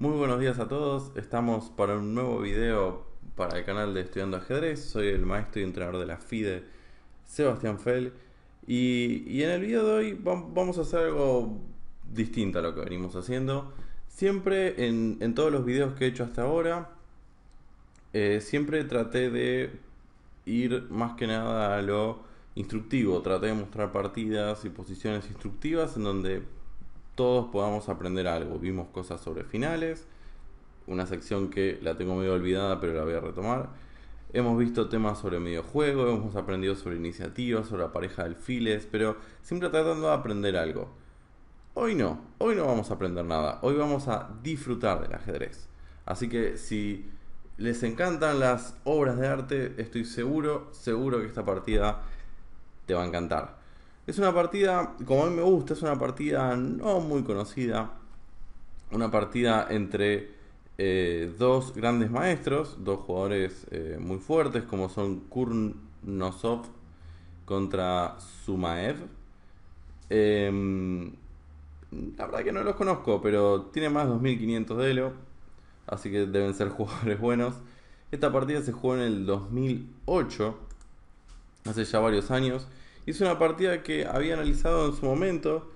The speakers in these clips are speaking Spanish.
Muy buenos días a todos, estamos para un nuevo video para el canal de Estudiando Ajedrez. Soy el maestro y entrenador de la FIDE, Sebastián Fell. Y, en el video de hoy vamos a hacer algo distinto a lo que venimos haciendo. Siempre en, todos los videos que he hecho hasta ahora, eh, siempre traté de ir más que nada a lo instructivo. Traté de mostrar partidas y posiciones instructivas en donde todos podamos aprender algo. Vimos cosas sobre finales, una sección que la tengo medio olvidada pero la voy a retomar. Hemos visto temas sobre videojuegos, hemos aprendido sobre iniciativas, sobre la pareja de alfiles, pero siempre tratando de aprender algo. Hoy no, hoy no vamos a aprender nada, hoy vamos a disfrutar del ajedrez. Así que si les encantan las obras de arte, estoy seguro, seguro que esta partida te va a encantar. Es una partida, como a mí me gusta, es una partida no muy conocida. Una partida entre eh, dos grandes maestros, dos jugadores eh, muy fuertes, como son Kurnosov contra Sumaev. Em, la verdad que no los conozco, pero tiene más de 2500 de Elo, así que deben ser jugadores buenos. Esta partida se jugó en el 2008, hace ya varios años. Hice una partida que había analizado en su momento,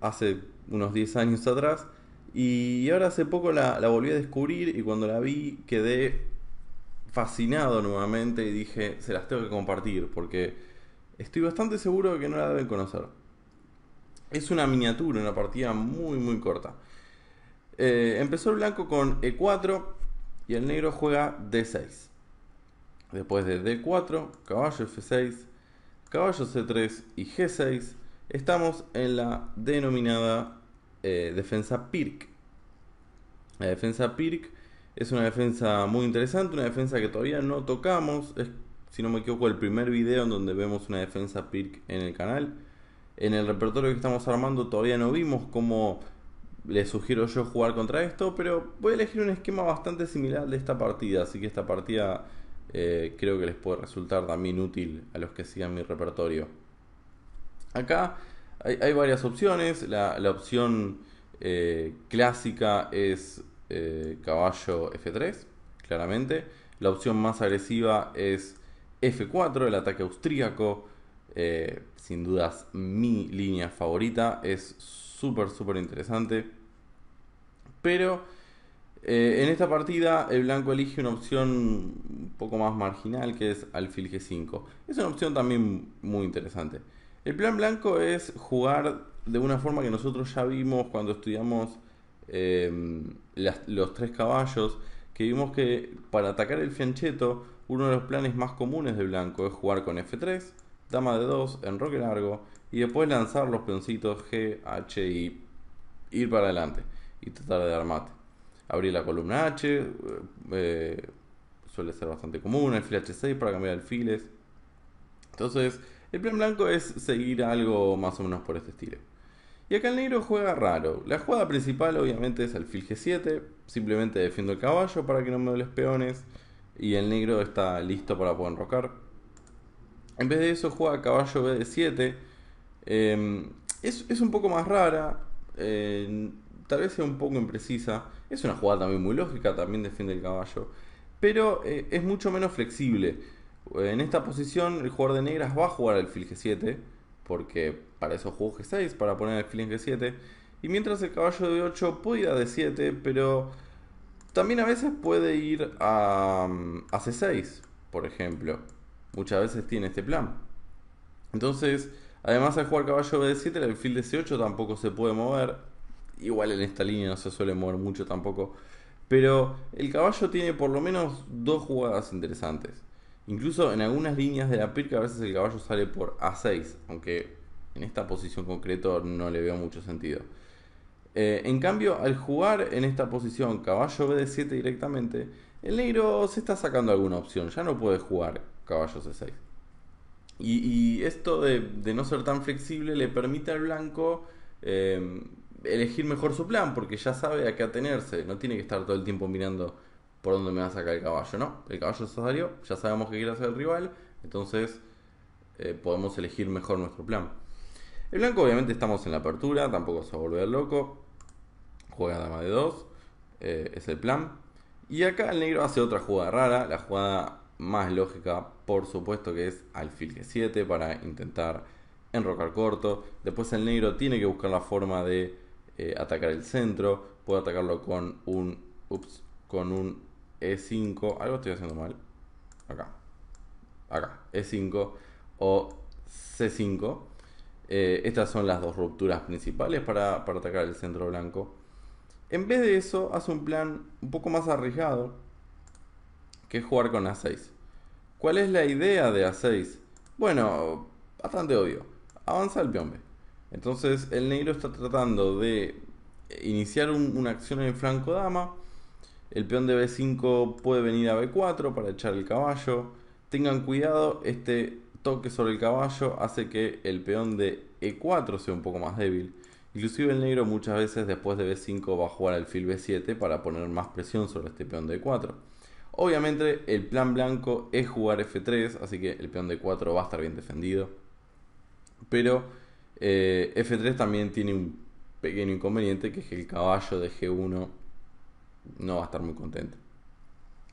hace unos 10 años atrás, y ahora hace poco la, volví a descubrir y cuando la vi quedé fascinado nuevamente y dije, se las tengo que compartir porque estoy bastante seguro de que no la deben conocer. Es una miniatura, una partida muy muy corta. Eh, empezó el blanco con E4 y el negro juega D6. Después de D4, caballo F6, caballo C3 y G6, estamos en la denominada eh, defensa PIRC. La defensa PIRC es una defensa muy interesante, una defensa que todavía no tocamos. si no me equivoco, el primer video en donde vemos una defensa PIRC en el canal. En el repertorio que estamos armando todavía no vimos cómo les sugiero yo jugar contra esto, pero voy a elegir un esquema bastante similar de esta partida, así que esta partida eh, creo que les puede resultar también útil a los que sigan mi repertorio. Acá hay, varias opciones. La, opción eh, clásica es eh, caballo F3, claramente. La opción más agresiva es F4, el ataque austríaco. sin dudas mi línea favorita. Es súper, súper interesante. Pero eh, en esta partida el blanco elige una opción un poco más marginal que es alfil g5. Es una opción también muy interesante. El plan blanco es jugar de una forma que nosotros ya vimos cuando estudiamos eh, los tres caballos, que vimos que para atacar el fiancheto uno de los planes más comunes de blanco es jugar con f3, dama de 2, enroque largo y después lanzar los peoncitos g, h y ir para adelante y tratar de armate abrir la columna H, eh, eh, suele ser bastante común, el fil H6 para cambiar alfiles. Entonces, el plan blanco es seguir algo más o menos por este estilo. Y acá el negro juega raro. La jugada principal obviamente es alfil G7, simplemente defiendo el caballo para que no me los peones y el negro está listo para poder enrocar. En vez de eso juega caballo bd 7. Em, es, es, un poco más rara. Eh, tal vez sea un poco imprecisa. Es una jugada también muy lógica, también defiende el caballo. Pero eh, es mucho menos flexible. En esta posición, el jugador de negras va a jugar alfil G7, porque para eso jugó G6, para poner el en G7. Y mientras el caballo de 8 puede ir a D7, pero también a veces puede ir a, mm, C6, por ejemplo. Muchas veces tiene este plan. Entonces, además de jugar caballo B7, el alfil C8 tampoco se puede mover igual en esta línea no se suele mover mucho tampoco. Pero el caballo tiene por lo menos dos jugadas interesantes. Incluso en algunas líneas de la pirca a veces el caballo sale por A6, aunque en esta posición concreto no le veo mucho sentido. Eh, en cambio, al jugar en esta posición caballo b 7 directamente, el negro se está sacando alguna opción, ya no puede jugar caballo C6. Y, esto de, no ser tan flexible le permite al blanco eh, elegir mejor su plan porque ya sabe a qué atenerse, no tiene que estar todo el tiempo mirando por dónde me va a sacar el caballo, ¿no? El caballo salió, ya sabemos que quiere hacer el rival, entonces eh, podemos elegir mejor nuestro plan. El blanco obviamente estamos en la apertura, tampoco se va a volver loco, juega dama de 2, eh, es el plan. Y acá el negro hace otra jugada rara, la jugada más lógica por supuesto que es alfil G7 para intentar enrocar corto. Después el negro tiene que buscar la forma de eh, atacar el centro, puedo atacarlo con un, con un E5, algo estoy haciendo mal, acá, acá, E5 o C5. Eh, estas son las dos rupturas principales para, atacar el centro blanco. En vez de eso, hace un plan un poco más arriesgado, que es jugar con A6. ¿Cuál es la idea de A6? Bueno, bastante obvio. Avanza el peón B. Entonces el negro está tratando de iniciar una acción en flanco dama. El peón de B5 puede venir a B4 para echar el caballo. Tengan cuidado, este toque sobre el caballo hace que el peón de E4 sea un poco más débil. Inclusive el negro muchas veces después de B5 va a jugar alfil B7 para poner más presión sobre este peón de E4. Obviamente el plan blanco es jugar F3, así que el peón de 4 e va a estar bien defendido. Pero eh, F3 también tiene un pequeño inconveniente que es que el caballo de G1 no va a estar muy contento.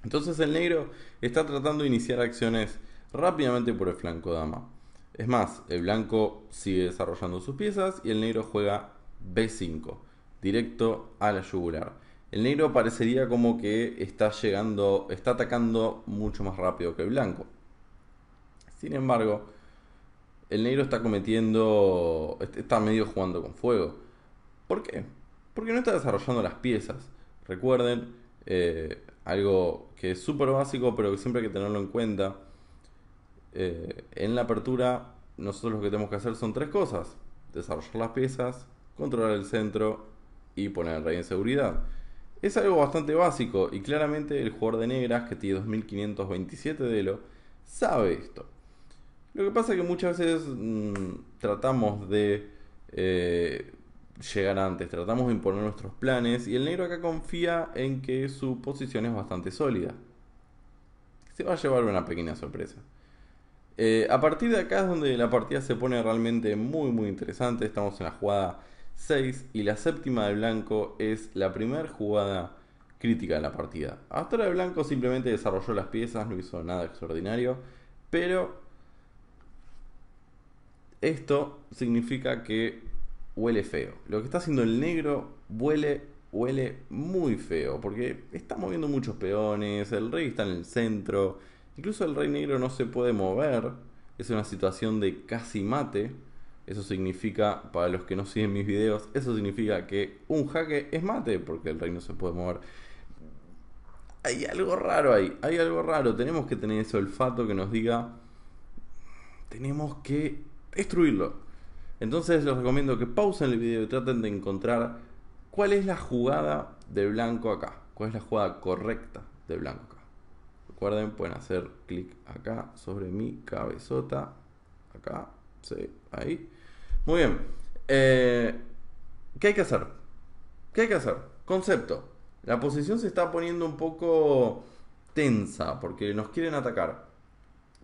Entonces el negro está tratando de iniciar acciones rápidamente por el flanco dama. Es más, el blanco sigue desarrollando sus piezas y el negro juega B5, directo a la yugular. El negro parecería como que está llegando, está atacando mucho más rápido que el blanco. Sin embargo, el negro está cometiendo, está medio jugando con fuego. ¿Por qué? Porque no está desarrollando las piezas. Recuerden, eh, algo que es súper básico, pero que siempre hay que tenerlo en cuenta. Eh, en la apertura, nosotros lo que tenemos que hacer son tres cosas. Desarrollar las piezas, controlar el centro y poner el rey en seguridad. Es algo bastante básico y claramente el jugador de negras que tiene 2527 de lo sabe esto. Lo que pasa es que muchas veces mm, tratamos de eh, llegar antes, tratamos de imponer nuestros planes y el negro acá confía en que su posición es bastante sólida. Se va a llevar una pequeña sorpresa. Eh, a partir de acá es donde la partida se pone realmente muy muy interesante. Estamos en la jugada 6 y la séptima de blanco es la primera jugada crítica de la partida. Hasta ahora de blanco simplemente desarrolló las piezas, no hizo nada extraordinario, pero esto significa que huele feo. Lo que está haciendo el negro huele, huele muy feo, porque está moviendo muchos peones, el rey está en el centro, incluso el rey negro no se puede mover, es una situación de casi mate. Eso significa, para los que no siguen mis videos, eso significa que un jaque es mate, porque el rey no se puede mover. Hay algo raro ahí, hay algo raro. Tenemos que tener ese olfato que nos diga, tenemos que destruirlo. Entonces les recomiendo que pausen el video y traten de encontrar cuál es la jugada de blanco acá, cuál es la jugada correcta de blanco acá. Recuerden, pueden hacer clic acá sobre mi cabezota, acá, sí, ahí. Muy bien, eh, ¿qué hay que hacer? ¿Qué hay que hacer? Concepto. La posición se está poniendo un poco tensa porque nos quieren atacar.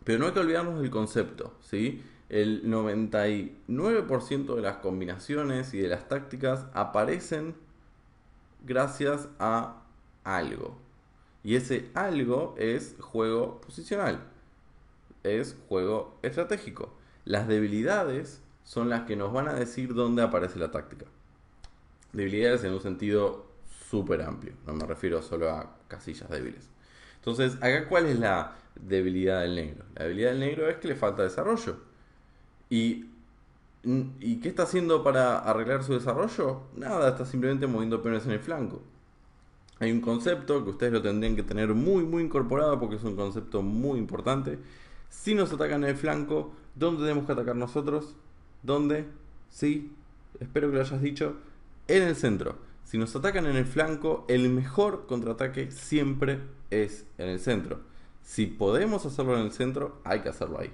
Pero no hay que olvidarnos del concepto, ¿sí? el 99% de las combinaciones y de las tácticas aparecen gracias a algo. Y ese algo es juego posicional, es juego estratégico. Las debilidades son las que nos van a decir dónde aparece la táctica. Debilidades en un sentido súper amplio, no me refiero solo a casillas débiles. Entonces, acá cuál es la debilidad del negro? La debilidad del negro es que le falta desarrollo Mm, ¿Y, qué está haciendo para arreglar su desarrollo? Nada, está simplemente moviendo peones en el flanco. Hay un concepto que ustedes lo tendrían que tener muy, muy incorporado porque es un concepto muy importante. Si nos atacan en el flanco, ¿dónde tenemos que atacar nosotros? ¿Dónde? Sí, espero que lo hayas dicho. En el centro. Si nos atacan en el flanco, el mejor contraataque siempre es en el centro. Si podemos hacerlo en el centro, hay que hacerlo ahí.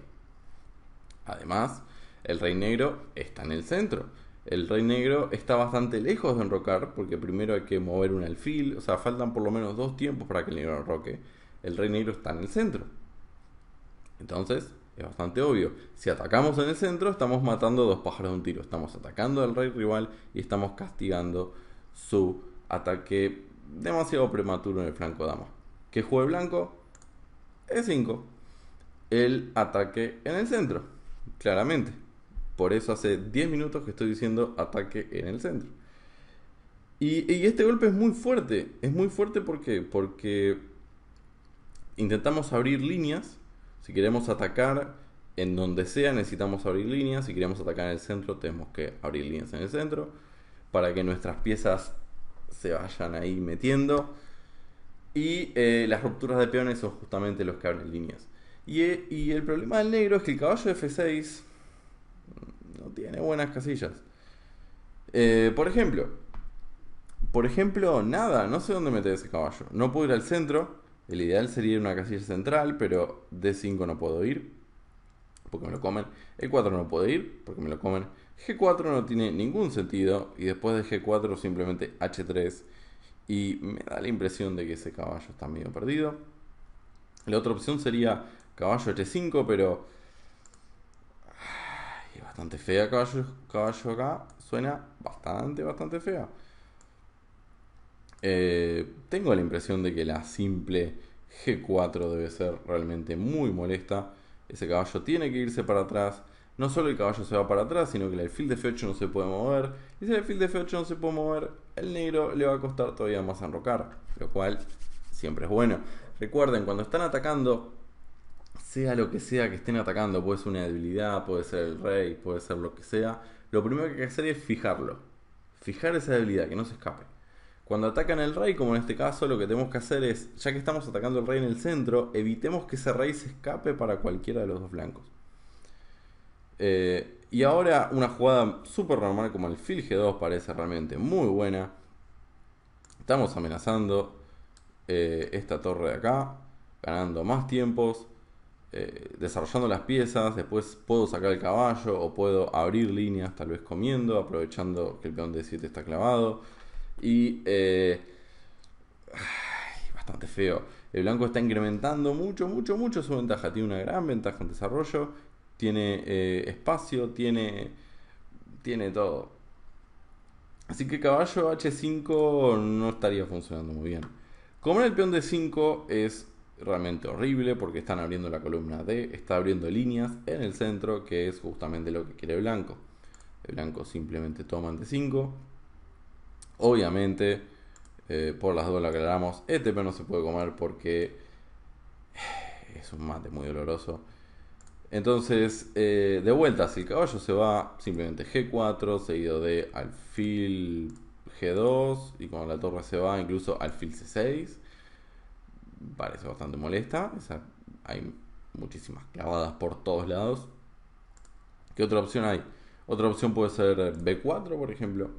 Además, el Rey Negro está en el centro. El Rey Negro está bastante lejos de enrocar, porque primero hay que mover un alfil, o sea, faltan por lo menos dos tiempos para que el negro enroque. El Rey Negro está en el centro. Entonces, es bastante obvio. Si atacamos en el centro, estamos matando dos pájaros de un tiro. Estamos atacando al rey rival y estamos castigando su ataque demasiado prematuro en el flanco dama. ¿Qué juegue blanco? E5. El ataque en el centro. Claramente. Por eso hace 10 minutos que estoy diciendo ataque en el centro. Y, este golpe es muy fuerte. Es muy fuerte porque, intentamos abrir líneas. Si queremos atacar en donde sea, necesitamos abrir líneas. Si queremos atacar en el centro, tenemos que abrir líneas en el centro. Para que nuestras piezas se vayan ahí metiendo. Y eh, las rupturas de peones son justamente los que abren líneas. Eh, y, el problema del negro es que el caballo de F6 no tiene buenas casillas. Eh, por ejemplo, por ejemplo, nada, no sé dónde meter ese caballo. No puedo ir al centro. El ideal sería ir a una casilla central, pero D5 no puedo ir porque me lo comen. E4 no puedo ir porque me lo comen. G4 no tiene ningún sentido y después de G4 simplemente H3 y me da la impresión de que ese caballo está medio perdido. La otra opción sería Caballo H5, pero... bastante fea caballo, caballo acá. Suena bastante, bastante fea. Eh, tengo la impresión de que la simple G4 debe ser realmente muy molesta. Ese caballo tiene que irse para atrás. No solo el caballo se va para atrás, sino que el alfil de F8 no se puede mover. Y si el alfil de F8 no se puede mover, el negro le va a costar todavía más enrocar. Lo cual siempre es bueno. Recuerden, cuando están atacando sea lo que sea que estén atacando, puede ser una debilidad, puede ser el rey, puede ser lo que sea, lo primero que hay que hacer es fijarlo. Fijar esa debilidad, que no se escape. Cuando atacan al rey, como en este caso, lo que tenemos que hacer es, ya que estamos atacando al rey en el centro, evitemos que ese rey se escape para cualquiera de los dos blancos. Eh, y ahora una jugada súper normal como el fil G2 parece realmente muy buena. Estamos amenazando eh, esta torre de acá, ganando más tiempos. Eh, desarrollando las piezas, después puedo sacar el caballo o puedo abrir líneas tal vez comiendo, aprovechando que el peón de 7 está clavado. Y... Eh, bastante feo. El blanco está incrementando mucho, mucho, mucho su ventaja. Tiene una gran ventaja en desarrollo, tiene eh, espacio, tiene, tiene todo. Así que caballo H5 no estaría funcionando muy bien. Comer el peón de 5 es realmente horrible porque están abriendo la columna D, está abriendo líneas en el centro que es justamente lo que quiere el blanco. El blanco simplemente toma ante 5. Obviamente, eh, por las dos lo aclaramos, este pero no se puede comer porque eh, es un mate muy doloroso. Entonces, eh, de vuelta, si el caballo se va, simplemente G4, seguido de alfil G2, y cuando la torre se va, incluso alfil C6 parece bastante molesta. hay muchísimas clavadas por todos lados. ¿Qué otra opción hay? Otra opción puede ser B4, por ejemplo.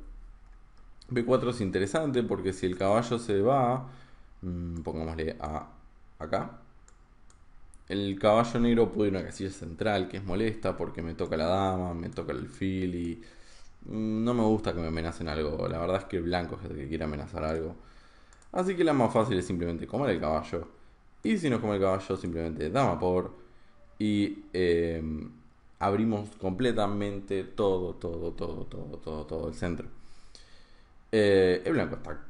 B4 es interesante porque si el caballo se va, mm, pongámosle a acá, el caballo negro puede ir a una casilla central que es molesta porque me toca la dama, me toca el fil y mm, no me gusta que me amenacen algo. La verdad es que el blanco es el que quiere amenazar algo. Así que la más fácil es simplemente comer el caballo. Y si no come el caballo, simplemente dama por. Y em, abrimos completamente todo, todo, todo, todo, todo, todo el centro. Eh, el blanco está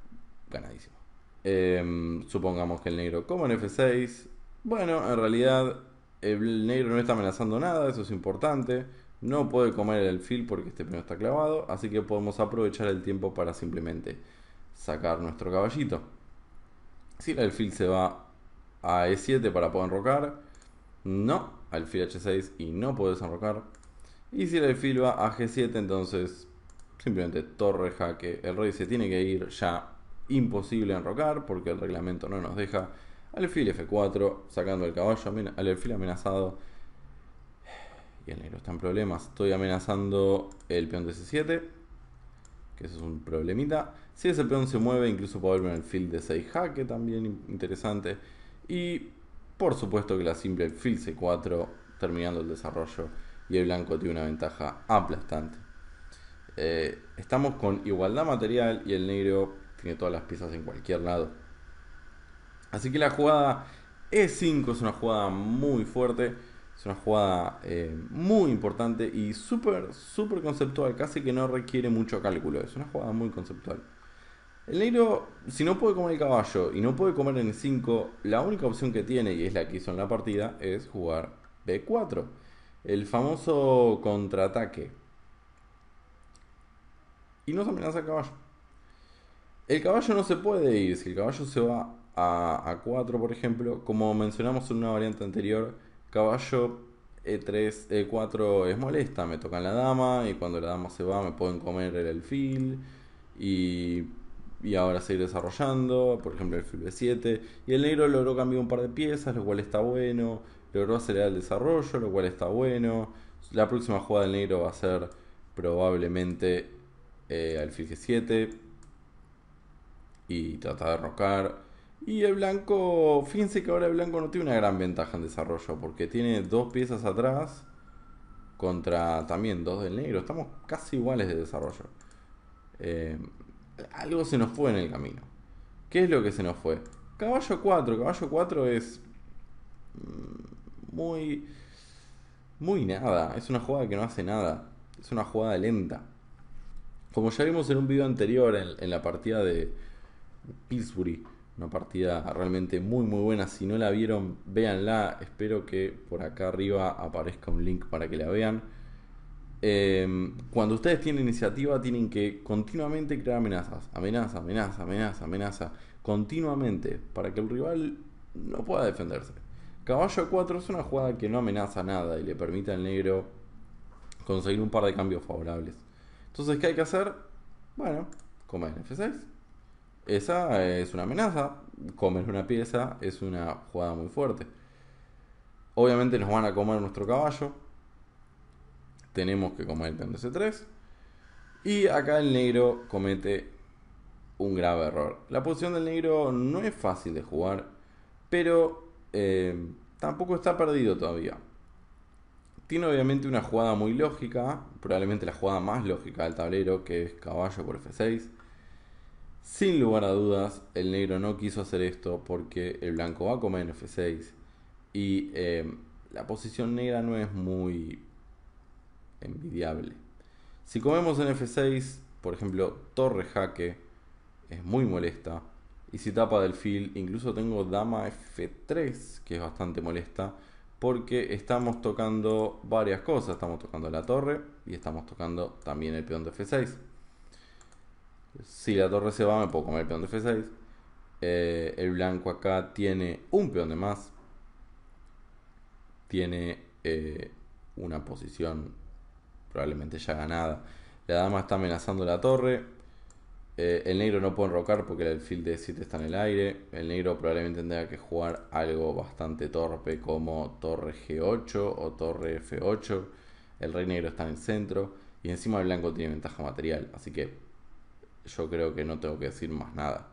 ganadísimo. Em, supongamos que el negro come en F6. Bueno, en realidad el negro no está amenazando nada, eso es importante. No puede comer el alfil porque este pelo está clavado, así que podemos aprovechar el tiempo para simplemente sacar nuestro caballito. Si el alfil se va a E7 para poder enrocar, no, alfil H6 y no puedes enrocar. Y si el alfil va a G7, entonces simplemente torre jaque. El rey se tiene que ir ya imposible enrocar porque el reglamento no nos deja. Alfil F4, sacando el caballo, al alfil amenazado. Y el negro está en problemas. Estoy amenazando el peón de C7, que eso es un problemita. Si ese peón se mueve, incluso puedo ver en el field de 6 jaque, también interesante. Y por supuesto que la simple field C4, terminando el desarrollo, y el blanco tiene una ventaja aplastante. Eh, estamos con igualdad material y el negro tiene todas las piezas en cualquier lado. Así que la jugada E5 es una jugada muy fuerte, es una jugada eh, muy importante y súper, súper conceptual, casi que no requiere mucho cálculo, es una jugada muy conceptual. El negro, si no puede comer el caballo y no puede comer en 5, la única opción que tiene, y es la que hizo en la partida, es jugar B4. El famoso contraataque. Y se amenaza el caballo. El caballo no se puede ir. Si el caballo se va a, A4, por ejemplo, como mencionamos en una variante anterior, caballo E3, E4 es molesta. Me tocan la dama y cuando la dama se va me pueden comer el alfil. Y y ahora seguir desarrollando, por ejemplo el de 7, y el negro logró cambiar un par de piezas, lo cual está bueno, logró acelerar el desarrollo, lo cual está bueno, la próxima jugada del negro va a ser probablemente eh, El al 7 y trata de rocar. Y el blanco, fíjense que ahora el blanco no tiene una gran ventaja en desarrollo, porque tiene dos piezas atrás contra también dos del negro. Estamos casi iguales de desarrollo. Eh, algo se nos fue en el camino. ¿Qué es lo que se nos fue? Caballo 4. Caballo 4 es mm, muy... Muy nada. Es una jugada que no hace nada. Es una jugada lenta. Como ya vimos en un video anterior, en, la partida de Pillsbury, una partida realmente muy muy buena. Si no la vieron, véanla. Espero que por acá arriba aparezca un link para que la vean. Em, cuando ustedes tienen iniciativa, tienen que continuamente crear amenazas. Amenaza, amenaza, amenaza, amenaza. Continuamente. Para que el rival no pueda defenderse. Caballo 4 es una jugada que no amenaza nada y le permite al negro conseguir un par de cambios favorables. Entonces, ¿qué hay que hacer? Bueno, en F6. Esa es una amenaza. Comer una pieza es una jugada muy fuerte. Obviamente nos van a comer nuestro caballo tenemos que comer el C3. Y acá el negro comete un grave error. La posición del negro no es fácil de jugar, pero eh, tampoco está perdido todavía. Tiene obviamente una jugada muy lógica, probablemente la jugada más lógica del tablero, que es caballo por F6. Sin lugar a dudas, el negro no quiso hacer esto porque el blanco va a comer en F6 y eh, la posición negra no es muy envidiable. Si comemos en F6, por ejemplo, torre jaque es muy molesta. Y si tapa del fil, incluso tengo dama F3, que es bastante molesta, porque estamos tocando varias cosas. Estamos tocando la torre y estamos tocando también el peón de F6. Si la torre se va, me puedo comer el peón de F6. Eh, el blanco acá tiene un peón de más. Tiene eh, una posición probablemente ya ganada. La dama está amenazando la torre. Eh, el negro no puede enrocar porque el alfil de 7 está en el aire. El negro probablemente tendrá que jugar algo bastante torpe como torre G8 o torre F8. El rey negro está en el centro. Y encima el blanco tiene ventaja material. Así que yo creo que no tengo que decir más nada.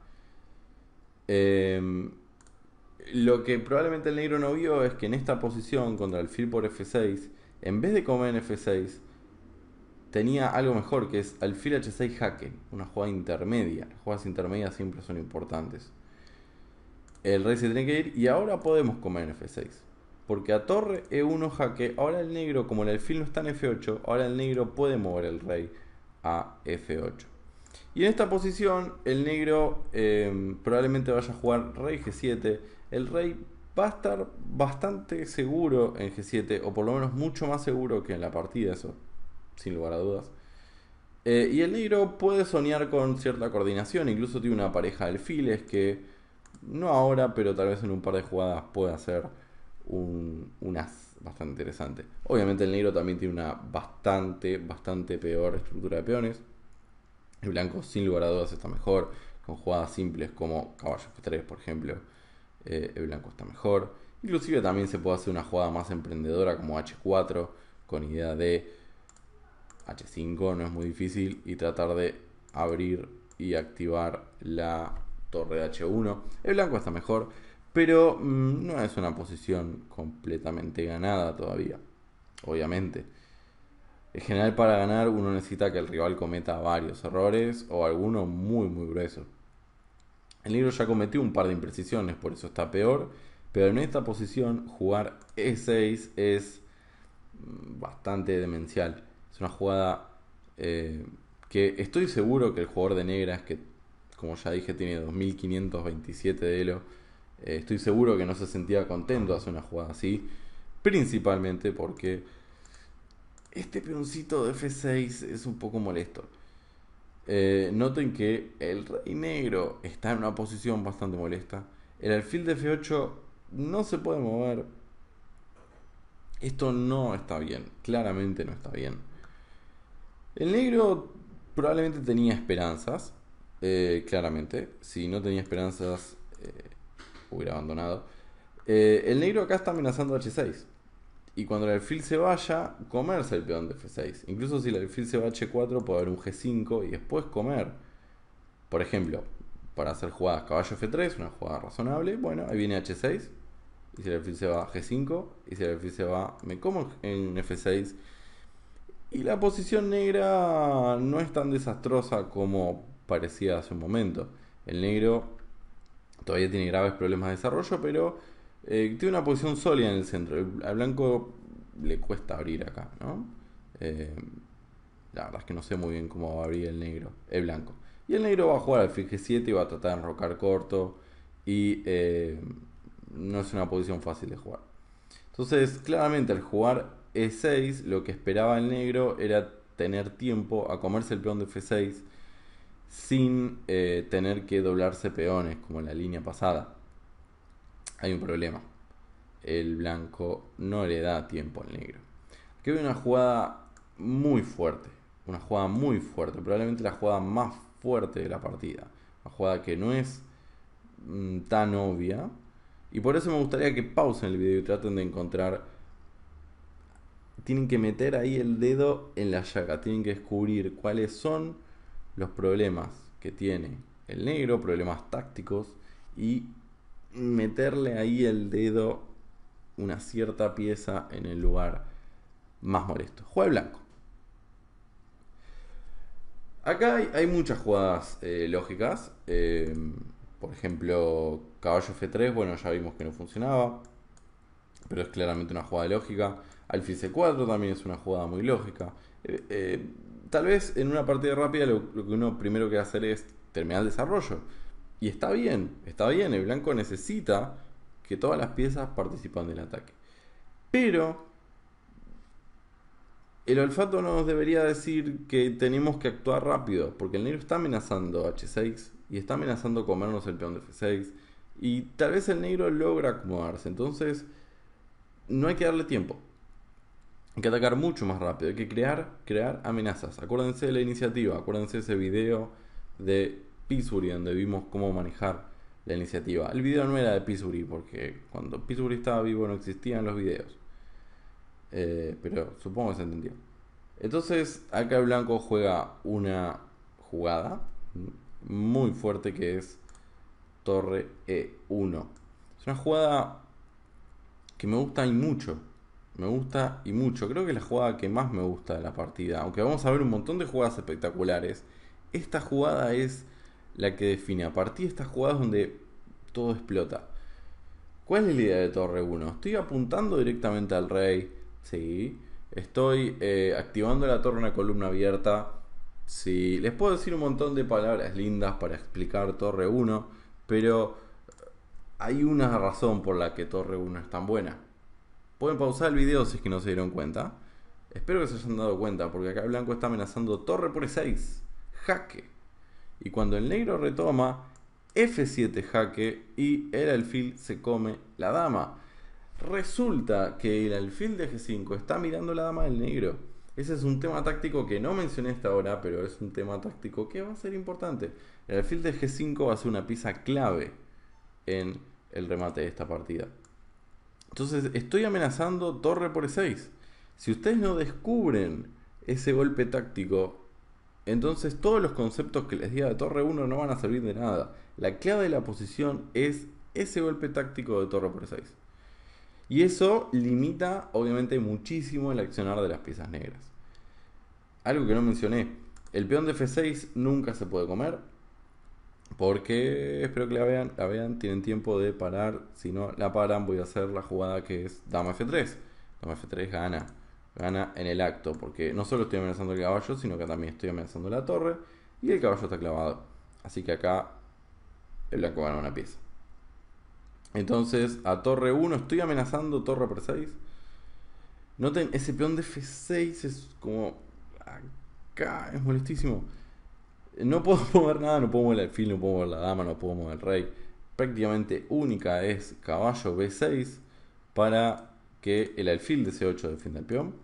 Em, lo que probablemente el negro no vio es que en esta posición contra el alfil por F6, en vez de comer en F6, tenía algo mejor, que es alfil h6 jaque, una jugada intermedia. Las jugadas intermedias siempre son importantes. El rey se tiene que ir y ahora podemos comer en f6. Porque a torre e1 jaque, ahora el negro, como el alfil no está en f8, ahora el negro puede mover el rey a f8. Y en esta posición el negro em, probablemente vaya a jugar rey g7. El rey va a estar bastante seguro en g7, o por lo menos mucho más seguro que en la partida, eso sin lugar a dudas. Eh, y el negro puede soñar con cierta coordinación, incluso tiene una pareja de alfiles que no ahora, pero tal vez en un par de jugadas puede hacer un, as bastante interesante. Obviamente el negro también tiene una bastante, bastante peor estructura de peones. El blanco sin lugar a dudas está mejor, con jugadas simples como caballo F3 por ejemplo, eh, el blanco está mejor. Inclusive también se puede hacer una jugada más emprendedora como H4 con idea de H5 no es muy difícil y tratar de abrir y activar la torre H1. El blanco está mejor, pero mm, no es una posición completamente ganada todavía, obviamente. En general para ganar uno necesita que el rival cometa varios errores o alguno muy muy grueso. El negro ya cometió un par de imprecisiones, por eso está peor, pero en esta posición jugar E6 es mm, bastante demencial. Es una jugada eh, que estoy seguro que el jugador de negras, que como ya dije tiene 2527 de elo, eh, estoy seguro que no se sentía contento hacer una jugada así. Principalmente porque este peoncito de F6 es un poco molesto. Eh, noten que el rey negro está en una posición bastante molesta. El alfil de F8 no se puede mover. Esto no está bien. Claramente no está bien. El negro probablemente tenía esperanzas, eh, claramente. Si no tenía esperanzas, eh, hubiera abandonado. Eh, el negro acá está amenazando a H6. Y cuando el alfil se vaya, comerse el peón de F6. Incluso si el alfil se va a H4, puede haber un G5 y después comer. Por ejemplo, para hacer jugadas caballo F3, una jugada razonable, bueno, ahí viene H6. Y si el alfil se va a G5, y si el alfil se va, me como en F6 y la posición negra no es tan desastrosa como parecía hace un momento. El negro todavía tiene graves problemas de desarrollo, pero eh, tiene una posición sólida en el centro. Al blanco le cuesta abrir acá, ¿no? Eh, la verdad es que no sé muy bien cómo va a abrir el negro, el blanco. Y el negro va a jugar al fg 7 y va a tratar de enrocar corto. Y eh, no es una posición fácil de jugar. Entonces, claramente al jugar e6 lo que esperaba el negro era tener tiempo a comerse el peón de F6 sin eh, tener que doblarse peones como en la línea pasada. Hay un problema. El blanco no le da tiempo al negro. Aquí hay una jugada muy fuerte. Una jugada muy fuerte. Probablemente la jugada más fuerte de la partida. Una jugada que no es mm, tan obvia. Y por eso me gustaría que pausen el video y traten de encontrar tienen que meter ahí el dedo en la llaga, tienen que descubrir cuáles son los problemas que tiene el negro, problemas tácticos, y meterle ahí el dedo, una cierta pieza en el lugar más molesto. Juega el blanco. Acá hay, muchas jugadas eh, lógicas. Eh, por ejemplo, caballo F3, bueno, ya vimos que no funcionaba. Pero es claramente una jugada lógica. Alfil C4 también es una jugada muy lógica. Eh, eh, tal vez en una partida rápida lo, que uno primero que hacer es terminar el desarrollo. Y está bien, está bien, el blanco necesita que todas las piezas participan del ataque. Pero el olfato nos debería decir que tenemos que actuar rápido, porque el negro está amenazando H6 y está amenazando comernos el peón de F6. Y tal vez el negro logra acomodarse, entonces no hay que darle tiempo hay que atacar mucho más rápido, hay que crear, crear amenazas. Acuérdense de la iniciativa, acuérdense de ese video de Pisuri donde vimos cómo manejar la iniciativa. El video no era de Pisuri porque cuando Pisuri estaba vivo no existían los videos. Eh, pero supongo que se entendió. Entonces acá el blanco juega una jugada muy fuerte que es torre E1. Es una jugada que me gusta y mucho me gusta y mucho. Creo que es la jugada que más me gusta de la partida. Aunque vamos a ver un montón de jugadas espectaculares. Esta jugada es la que define. A partir de estas jugadas donde todo explota. ¿Cuál es la idea de Torre 1? Estoy apuntando directamente al rey. Sí. Estoy eh, activando la torre una columna abierta. Sí. Les puedo decir un montón de palabras lindas para explicar Torre 1. Pero hay una razón por la que Torre 1 es tan buena. Pueden pausar el video si es que no se dieron cuenta. Espero que se hayan dado cuenta, porque acá el Blanco está amenazando torre por E6, jaque. Y cuando el negro retoma, F7 jaque y el alfil se come la dama. Resulta que el alfil de G5 está mirando la dama del negro. Ese es un tema táctico que no mencioné hasta ahora, pero es un tema táctico que va a ser importante. El alfil de G5 va a ser una pieza clave en el remate de esta partida. Entonces estoy amenazando torre por E6. Si ustedes no descubren ese golpe táctico, entonces todos los conceptos que les diga de torre 1 no van a servir de nada. La clave de la posición es ese golpe táctico de torre por E6. Y eso limita obviamente muchísimo el accionar de las piezas negras. Algo que no mencioné, el peón de F6 nunca se puede comer, porque espero que la vean, la vean, tienen tiempo de parar. Si no la paran, voy a hacer la jugada que es Dama F3. Dama F3 gana. Gana en el acto. Porque no solo estoy amenazando el caballo, sino que también estoy amenazando la torre. Y el caballo está clavado. Así que acá el blanco gana una pieza. Entonces, a torre 1 estoy amenazando torre por 6. Noten, ese peón de F6 es como. Acá, es molestísimo. No puedo mover nada, no puedo mover el alfil, no puedo mover la dama, no puedo mover el rey. Prácticamente única es caballo B6 para que el alfil de C8 defienda el peón.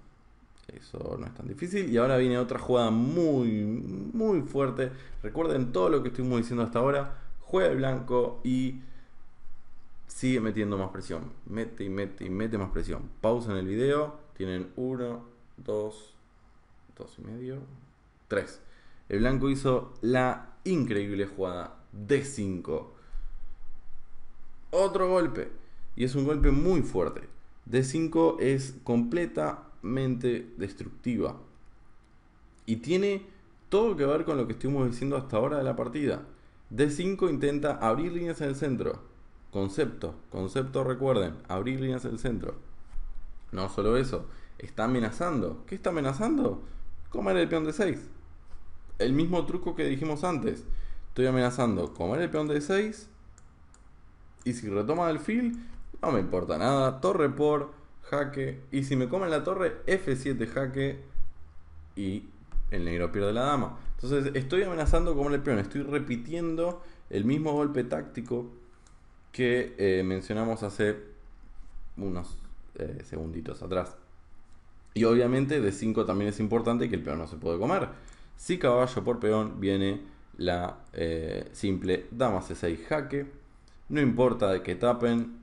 Eso no es tan difícil. Y ahora viene otra jugada muy, muy fuerte. Recuerden todo lo que estuvimos diciendo hasta ahora. Juega el blanco y sigue metiendo más presión. Mete y mete y mete más presión. Pausa en el video. Tienen 1, 2, 2 y medio, 3. El blanco hizo la increíble jugada d 5. Otro golpe. Y es un golpe muy fuerte. D5 es completamente destructiva. Y tiene todo que ver con lo que estuvimos diciendo hasta ahora de la partida. D5 intenta abrir líneas en el centro. Concepto, concepto recuerden, abrir líneas en el centro. No solo eso, está amenazando. ¿Qué está amenazando? Comer el peón de 6 el mismo truco que dijimos antes. Estoy amenazando comer el peón de 6. Y si retoma el fil, no me importa nada. Torre por jaque. Y si me comen la torre, F7 jaque. Y el negro pierde la dama. Entonces estoy amenazando comer el peón. Estoy repitiendo el mismo golpe táctico que eh, mencionamos hace unos eh, segunditos atrás. Y obviamente de 5 también es importante que el peón no se puede comer. Si caballo por peón viene la eh, simple dama c6 jaque. No importa de que tapen,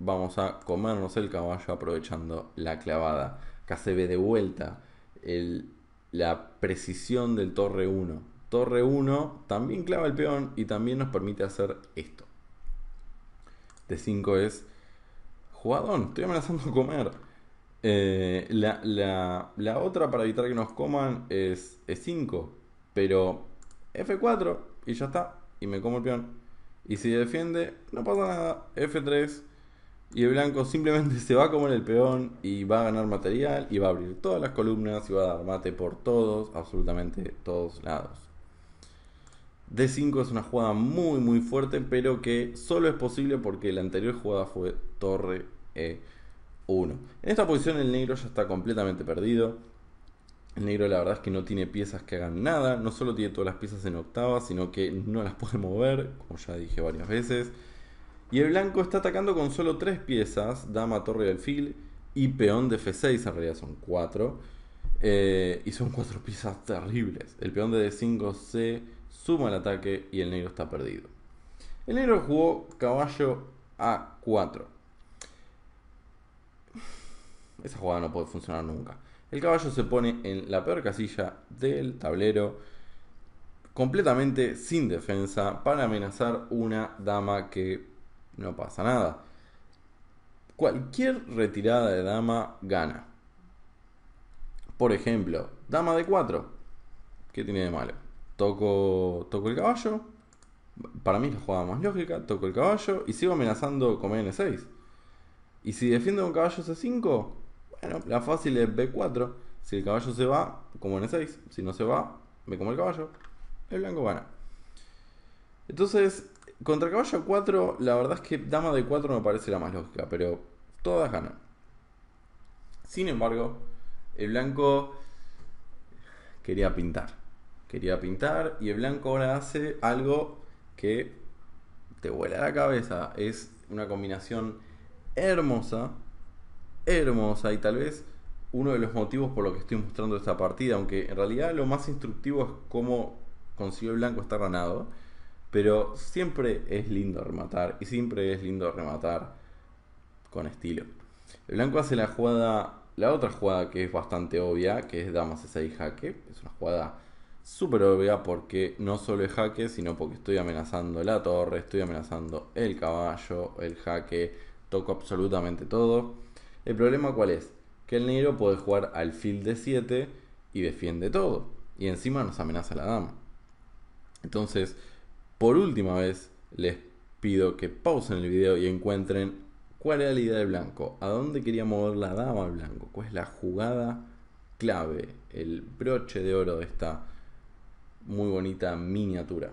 vamos a comernos el caballo aprovechando la clavada. Acá se ve de vuelta la precisión del torre 1. Torre 1 también clava el peón y también nos permite hacer esto. D5 es jugadón, estoy amenazando a comer. Eh, la, la, otra para evitar que nos coman es E5. Pero F4 y ya está. Y me como el peón. Y si defiende, no pasa nada. F3. Y el blanco simplemente se va a comer el peón y va a ganar material y va a abrir todas las columnas y va a dar mate por todos, absolutamente todos lados. D5 es una jugada muy muy fuerte, pero que solo es posible porque la anterior jugada fue torre E. En esta posición el negro ya está completamente perdido. El negro la verdad es que no tiene piezas que hagan nada, no solo tiene todas las piezas en octava, sino que no las puede mover, como ya dije varias veces. Y el blanco está atacando con solo tres piezas, dama, torre y alfil, y peón de F6, en realidad son cuatro. Eh, y son cuatro piezas terribles. El peón de D5 se suma al ataque y el negro está perdido. El negro jugó caballo A4. Esa jugada no puede funcionar nunca. El caballo se pone en la peor casilla del tablero, completamente sin defensa, para amenazar una dama que no pasa nada. Cualquier retirada de dama gana. Por ejemplo, dama de 4. ¿Qué tiene de malo? Toco, toco el caballo. Para mí es la jugada más lógica. Toco el caballo y sigo amenazando con n 6 y si defiende un caballo C5, bueno, la fácil es B4. Si el caballo se va, como en E6. Si no se va, me como el caballo. El blanco gana. Entonces, contra caballo 4, la verdad es que dama de 4 me parece la más lógica, pero todas ganan. Sin embargo, el blanco quería pintar. Quería pintar y el blanco ahora hace algo que te vuela la cabeza. Es una combinación hermosa, hermosa y tal vez uno de los motivos por lo que estoy mostrando esta partida, aunque en realidad lo más instructivo es cómo consiguió el blanco estar ganado, pero siempre es lindo rematar y siempre es lindo rematar con estilo. El blanco hace la jugada, la otra jugada que es bastante obvia, que es damas c 6 jaque, es una jugada súper obvia porque no solo es jaque, sino porque estoy amenazando la torre, estoy amenazando el caballo, el jaque, toco absolutamente todo. El problema cuál es? Que el negro puede jugar al fil de 7 y defiende todo. Y encima nos amenaza la dama. Entonces, por última vez, les pido que pausen el video y encuentren cuál era la idea de blanco, a dónde quería mover la dama al blanco, cuál es la jugada clave, el broche de oro de esta muy bonita miniatura.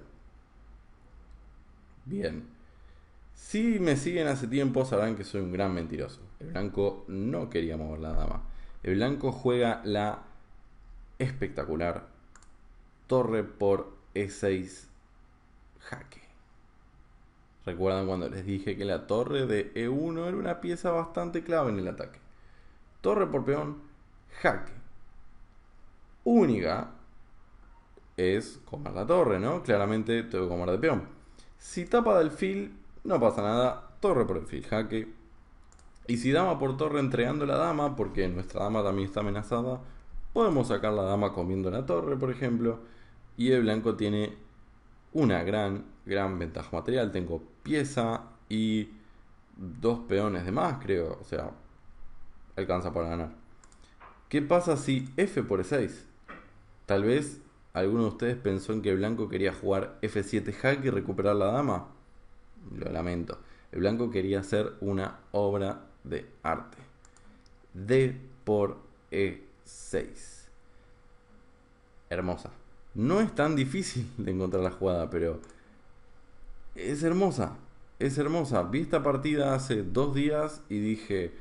Bien. Si me siguen hace tiempo sabrán que soy un gran mentiroso. El blanco no quería mover la dama. El blanco juega la espectacular torre por E6 jaque. ¿Recuerdan cuando les dije que la torre de E1 era una pieza bastante clave en el ataque? Torre por peón, jaque. Única es comer la torre, ¿no? Claramente tengo que comer de peón. Si tapa del fil... No pasa nada. Torre por el jaque. Y si dama por torre entregando la dama, porque nuestra dama también está amenazada, podemos sacar la dama comiendo la torre, por ejemplo. Y el blanco tiene una gran, gran ventaja material. Tengo pieza y dos peones de más, creo. O sea, alcanza para ganar. ¿Qué pasa si F por E6? Tal vez alguno de ustedes pensó en que Blanco quería jugar F7 jaque y recuperar la dama. Lo lamento. El blanco quería hacer una obra de arte. D por E6. Hermosa. No es tan difícil de encontrar la jugada, pero es hermosa. Es hermosa. Vi esta partida hace dos días y dije,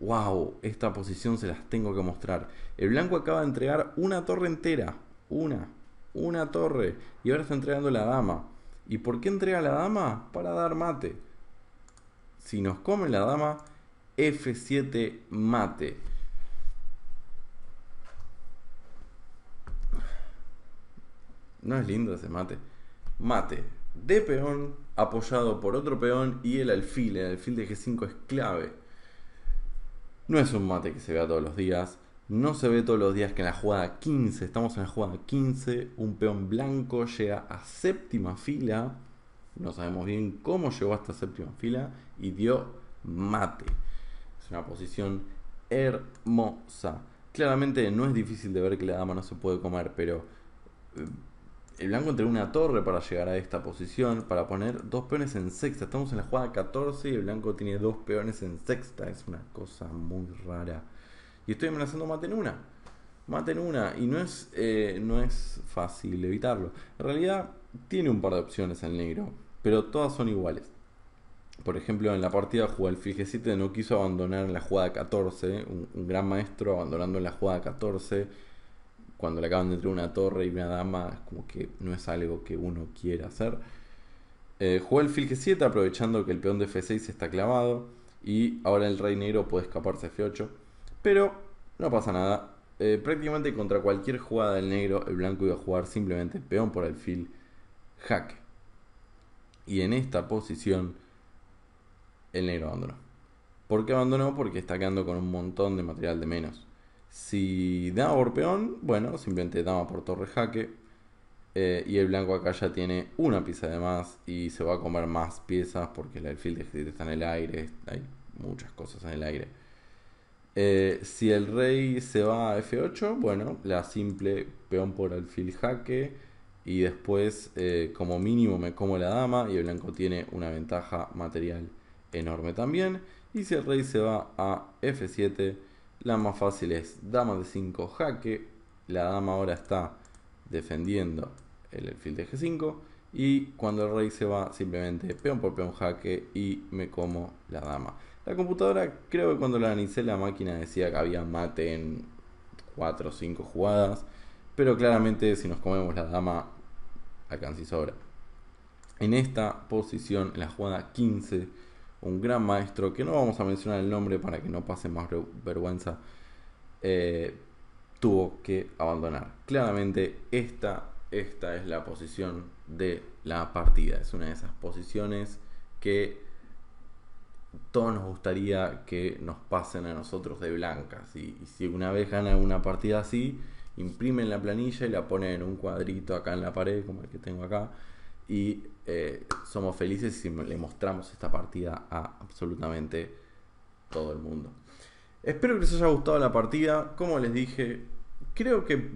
wow, esta posición se las tengo que mostrar. El blanco acaba de entregar una torre entera. Una. Una torre. Y ahora está entregando la dama. ¿Y por qué entrega la dama? Para dar mate. Si nos come la dama, F7 mate. No es lindo ese mate. Mate de peón apoyado por otro peón y el alfil. El alfil de G5 es clave. No es un mate que se vea todos los días. No se ve todos los días que en la jugada 15, estamos en la jugada 15, un peón blanco llega a séptima fila, no sabemos bien cómo llegó hasta séptima fila y dio mate. Es una posición hermosa. Claramente no es difícil de ver que la dama no se puede comer, pero eh, el blanco entregó una torre para llegar a esta posición, para poner dos peones en sexta. Estamos en la jugada 14 y el blanco tiene dos peones en sexta. Es una cosa muy rara. Y estoy amenazando maten una. Maten una. Y no es, eh, no es fácil evitarlo. En realidad tiene un par de opciones el negro. Pero todas son iguales. Por ejemplo, en la partida jugó el Fije 7 no quiso abandonar en la jugada 14. Un, gran maestro abandonando en la jugada 14. Cuando le acaban de entrar una torre y una dama, como que no es algo que uno quiera hacer. Eh, jugó el g 7 aprovechando que el peón de F6 está clavado. Y ahora el rey negro puede escaparse F8. Pero no pasa nada. Eh, prácticamente contra cualquier jugada del negro, el blanco iba a jugar simplemente peón por alfil, jaque. Y en esta posición, el negro abandonó. ¿Por qué abandonó? Porque está quedando con un montón de material de menos. Si daba por peón, bueno, simplemente daba por torre jaque. Eh, y el blanco acá ya tiene una pieza de más y se va a comer más piezas porque el alfil está en el aire, hay muchas cosas en el aire. Eh, si el rey se va a F8, bueno, la simple peón por alfil jaque. Y después, eh, como mínimo, me como la dama y el blanco tiene una ventaja material enorme también. Y si el rey se va a F7, la más fácil es dama de 5 jaque. La dama ahora está defendiendo el alfil de G5. Y cuando el rey se va, simplemente peón por peón jaque y me como la dama. La computadora, creo que cuando la anicé, la máquina decía que había mate en 4 o 5 jugadas, pero claramente si nos comemos la dama, en sí sobra. En esta posición, en la jugada 15, un gran maestro, que no vamos a mencionar el nombre para que no pase más vergüenza, eh, tuvo que abandonar. Claramente esta, esta es la posición de la partida, es una de esas posiciones que todos nos gustaría que nos pasen a nosotros de blancas. Y, si una vez ganan una partida así, imprimen la planilla y la ponen en un cuadrito acá en la pared, como el que tengo acá. Y eh, somos felices si le mostramos esta partida a absolutamente todo el mundo. Espero que les haya gustado la partida. Como les dije, creo que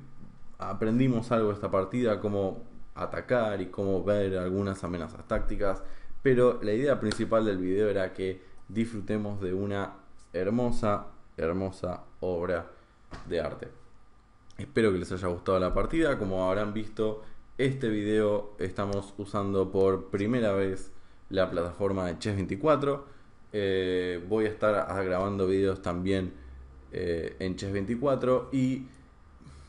aprendimos algo de esta partida, cómo atacar y cómo ver algunas amenazas tácticas. Pero la idea principal del video era que disfrutemos de una hermosa, hermosa obra de arte. Espero que les haya gustado la partida. Como habrán visto, este video estamos usando por primera vez la plataforma de Chess24. Eh, voy a estar ah, grabando videos también eh, en Chess24 y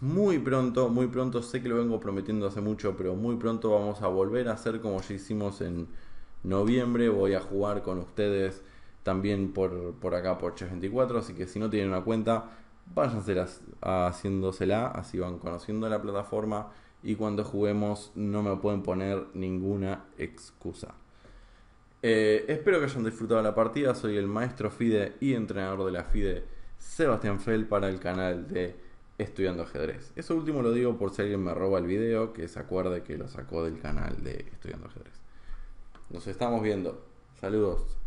muy pronto, muy pronto, sé que lo vengo prometiendo hace mucho, pero muy pronto vamos a volver a hacer como ya hicimos en noviembre voy a jugar con ustedes también por, acá por Chess 24, así que si no tienen una cuenta, váyanse haciéndosela, así van conociendo la plataforma y cuando juguemos no me pueden poner ninguna excusa. Eh, espero que hayan disfrutado la partida, soy el maestro FIDE y entrenador de la FIDE, Sebastián Fell, para el canal de Estudiando Ajedrez. Eso último lo digo por si alguien me roba el video, que se acuerde que lo sacó del canal de Estudiando Ajedrez. Nos estamos viendo. Saludos.